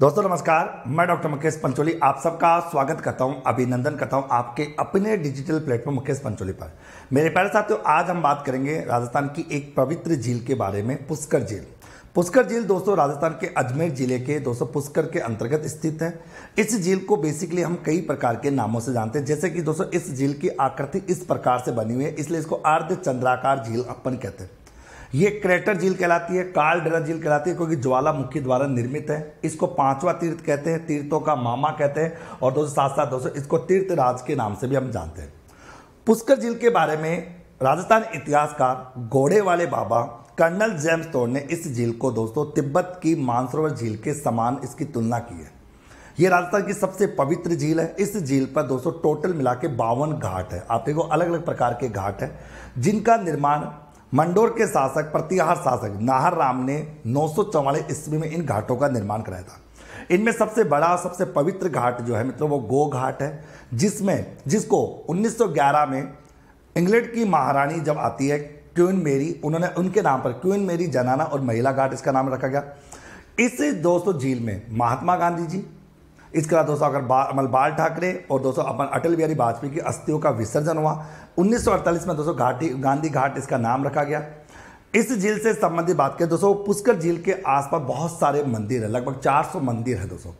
दोस्तों नमस्कार मैं डॉक्टर मुकेश पंचोली आप सबका स्वागत करता हूं अभिनंदन करता हूं आपके अपने डिजिटल प्लेटफॉर्म मुकेश पंचोली पर मेरे प्यारे साथियों आज हम बात करेंगे राजस्थान की एक पवित्र झील के बारे में पुष्कर झील पुष्कर झील दोस्तों राजस्थान के अजमेर जिले के दोस्तों पुष्कर के अंतर्गत स्थित है इस झील को बेसिकली हम कई प्रकार के नामों से जानते हैं जैसे कि दोस्तों इस झील की आकृति इस प्रकार से बनी हुई है इसलिए इसको अर्ध चंद्राकार झील अपन कहते हैं ये क्रेटर झील कहलाती है काल डेरा झील कहलाती है क्योंकि ज्वालामुखी द्वारा निर्मित है इसको पांचवा तीर्थ कहते हैं तीर्थों का मामा कहते हैं और दोस्तों साथ साथ दोस्तों इसको तीर्थ राज के नाम से भी हम जानते हैं पुष्कर झील के बारे में राजस्थान इतिहासकार घोड़े वाले बाबा कर्नल जेम्स तोड़ ने इस झील को दोस्तों तिब्बत की मानसरोवर झील के समान इसकी तुलना की है ये राजस्थान की सबसे पवित्र झील है इस झील पर दोस्तों टोटल मिला के बावन घाट है आप देखो अलग अलग प्रकार के घाट है जिनका निर्माण मंडोर के शासक प्रतिहार शासक नाहर राम ने नौ सौ ईस्वी में इन घाटों का निर्माण कराया था इनमें सबसे बड़ा और सबसे पवित्र घाट जो है मतलब वो गो घाट है जिसमें जिसको 1911 में इंग्लैंड की महारानी जब आती है क्यून मेरी उन्होंने उनके नाम पर क्यून मेरी जनाना और महिला घाट इसका नाम रखा गया इस दोस्तों झील में महात्मा गांधी जी इसके बाद दोस्तों अगर बा, बाल ठाकरे और दोस्तों अपन अटल बिहारी वाजपेयी की अस्थियों का विसर्जन हुआ 1948 में दोस्तों घाटी गांधी घाट इसका नाम रखा गया इस झील से संबंधित बात करें दोस्तों पुष्कर झील के आसपास बहुत सारे मंदिर है लगभग 400 मंदिर है दोस्तों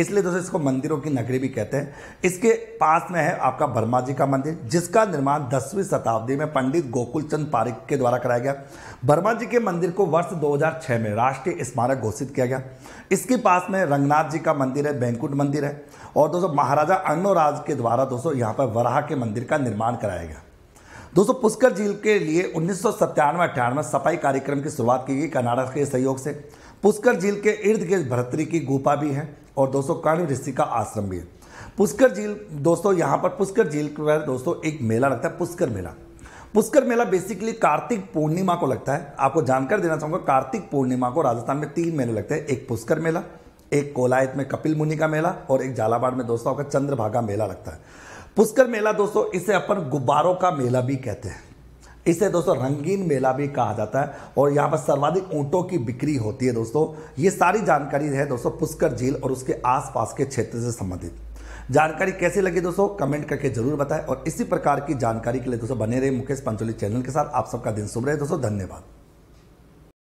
इसलिए दोस्तों इसको मंदिरों की नगरी भी कहते हैं इसके पास में है आपका बर्मा जी का मंदिर जिसका निर्माण दसवीं शताब्दी में पंडित गोकुल चंद पारिक के द्वारा कराया गया बर्मा जी के मंदिर को वर्ष 2006 में राष्ट्रीय स्मारक घोषित किया गया इसके पास में रंगनाथ जी का मंदिर है बैंकुट मंदिर है और दोस्तों महाराजा अग्नोराज के द्वारा दोस्तों यहाँ पर वराह के मंदिर का निर्माण कराया गया दोस्तों पुष्कर झील के लिए उन्नीस सौ में सफाई कार्यक्रम की शुरुआत की गई कर्नाटक के सहयोग से पुष्कर झील के इर्द गिर्द भरतरी की गुफा भी है और दोस्तों कर्ण ऋषि का आश्रम भी है पुष्कर झील दोस्तों यहाँ पर पुष्कर झील पर दोस्तों एक मेला लगता है पुष्कर मेला पुष्कर मेला बेसिकली कार्तिक पूर्णिमा को लगता है आपको जानकर देना चाहूंगा कार्तिक पूर्णिमा को राजस्थान में तीन मेले लगते हैं एक पुष्कर मेला एक कोलायत में कपिल मुनि का मेला और एक झालावाड़ में दोस्तों आपका चंद्रभागा मेला लगता है पुष्कर मेला दोस्तों इसे अपन गुब्बारों का मेला भी कहते हैं इसे दोस्तों रंगीन मेला भी कहा जाता है और यहाँ पर सर्वाधिक ऊँटों की बिक्री होती है दोस्तों ये सारी जानकारी है दोस्तों पुष्कर झील और उसके आसपास के क्षेत्र से संबंधित जानकारी कैसी लगी दोस्तों कमेंट करके जरूर बताएं और इसी प्रकार की जानकारी के लिए दोस्तों बने रहे मुकेश पंचोली चैनल के साथ आप सबका दिन शुभ रहे दोस्तों धन्यवाद